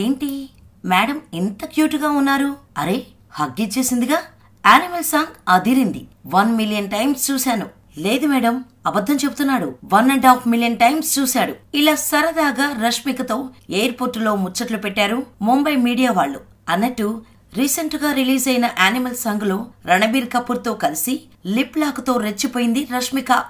ఏంటి మేడం ఎంత క్యూట్గా ఉన్నారు అరే హగ్ ఇచ్చేసిందిగా యానిమల్ సాంగ్ అదిరింది వన్ మిలియన్ టైమ్స్ చూశాను లేదు మేడం అబద్ధం చెప్తున్నాడు one and half million times చూశాడు ఇలా సరదాగా రష్మికతో ఎయిర్పోర్ట్ లో ముచ్చట్లు పెట్టారు ముంబై మీడియా వాళ్ళు అన్నట్టు రీసెంట్ గా రిలీజ్ అయిన యానిమల్ సాంగ్ లో రణబీర్ కపూర్ తో కలిసి లిప్ లాక్ తో రెచ్చిపోయింది రష్మిక